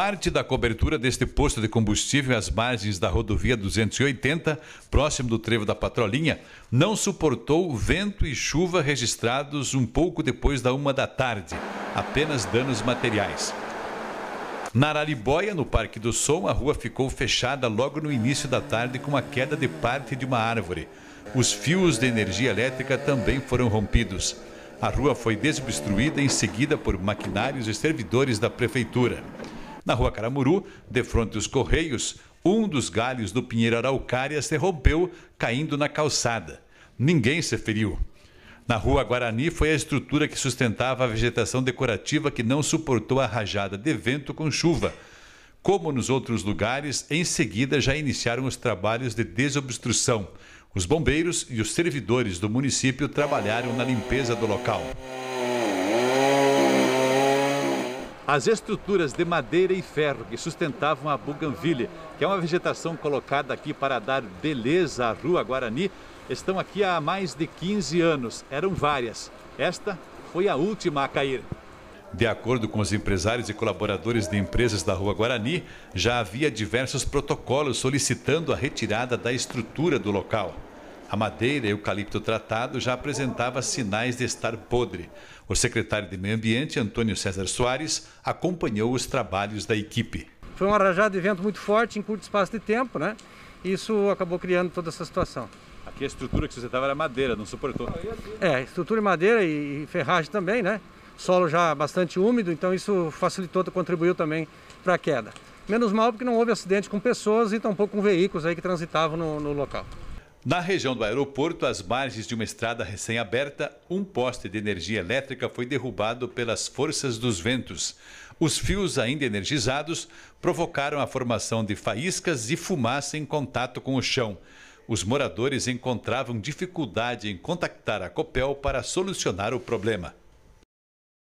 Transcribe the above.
parte da cobertura deste posto de combustível às margens da rodovia 280, próximo do trevo da Patrolinha, não suportou vento e chuva registrados um pouco depois da uma da tarde, apenas danos materiais. Na Araribóia, no Parque do Som, a rua ficou fechada logo no início da tarde com a queda de parte de uma árvore. Os fios de energia elétrica também foram rompidos. A rua foi desobstruída em seguida por maquinários e servidores da prefeitura. Na rua Caramuru, defronte dos Correios, um dos galhos do pinheiro araucária se rompeu, caindo na calçada. Ninguém se feriu. Na rua Guarani foi a estrutura que sustentava a vegetação decorativa que não suportou a rajada de vento com chuva. Como nos outros lugares, em seguida já iniciaram os trabalhos de desobstrução. Os bombeiros e os servidores do município trabalharam na limpeza do local. As estruturas de madeira e ferro que sustentavam a Bougainville, que é uma vegetação colocada aqui para dar beleza à Rua Guarani, estão aqui há mais de 15 anos. Eram várias. Esta foi a última a cair. De acordo com os empresários e colaboradores de empresas da Rua Guarani, já havia diversos protocolos solicitando a retirada da estrutura do local. A madeira eucalipto tratado já apresentava sinais de estar podre. O secretário de Meio Ambiente, Antônio César Soares, acompanhou os trabalhos da equipe. Foi uma rajada de vento muito forte em curto espaço de tempo, né? Isso acabou criando toda essa situação. Aqui a estrutura que você estava era madeira, não suportou. É, estrutura de madeira e ferragem também, né? Solo já bastante úmido, então isso facilitou, contribuiu também para a queda. Menos mal porque não houve acidente com pessoas e tampouco com veículos aí que transitavam no, no local. Na região do aeroporto, às margens de uma estrada recém-aberta, um poste de energia elétrica foi derrubado pelas forças dos ventos. Os fios, ainda energizados, provocaram a formação de faíscas e fumaça em contato com o chão. Os moradores encontravam dificuldade em contactar a Copel para solucionar o problema.